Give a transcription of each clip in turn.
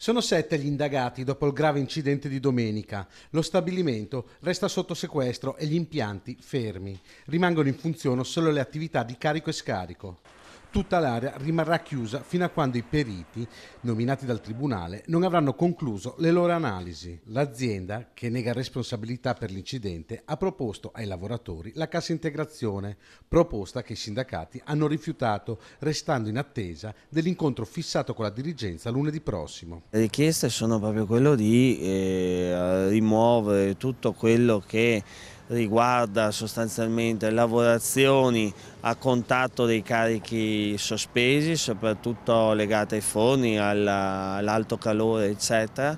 Sono sette gli indagati dopo il grave incidente di domenica. Lo stabilimento resta sotto sequestro e gli impianti fermi. Rimangono in funzione solo le attività di carico e scarico. Tutta l'area rimarrà chiusa fino a quando i periti, nominati dal Tribunale, non avranno concluso le loro analisi. L'azienda, che nega responsabilità per l'incidente, ha proposto ai lavoratori la cassa integrazione, proposta che i sindacati hanno rifiutato, restando in attesa dell'incontro fissato con la dirigenza lunedì prossimo. Le richieste sono proprio quello di eh, rimuovere tutto quello che riguarda sostanzialmente lavorazioni a contatto dei carichi sospesi, soprattutto legate ai forni, all'alto calore eccetera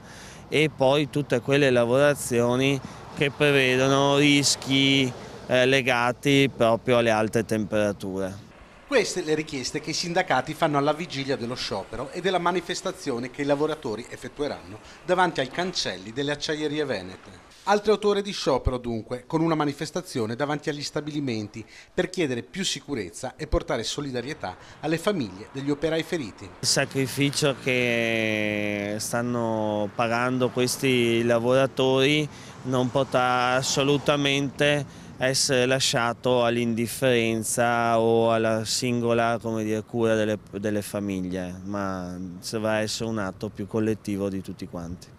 e poi tutte quelle lavorazioni che prevedono rischi eh, legati proprio alle alte temperature. Queste le richieste che i sindacati fanno alla vigilia dello sciopero e della manifestazione che i lavoratori effettueranno davanti ai cancelli delle acciaierie venete. Altre autore di sciopero dunque, con una manifestazione davanti agli stabilimenti per chiedere più sicurezza e portare solidarietà alle famiglie degli operai feriti. Il sacrificio che stanno pagando questi lavoratori non potrà assolutamente essere lasciato all'indifferenza o alla singola dire, cura delle, delle famiglie, ma dovrà essere un atto più collettivo di tutti quanti.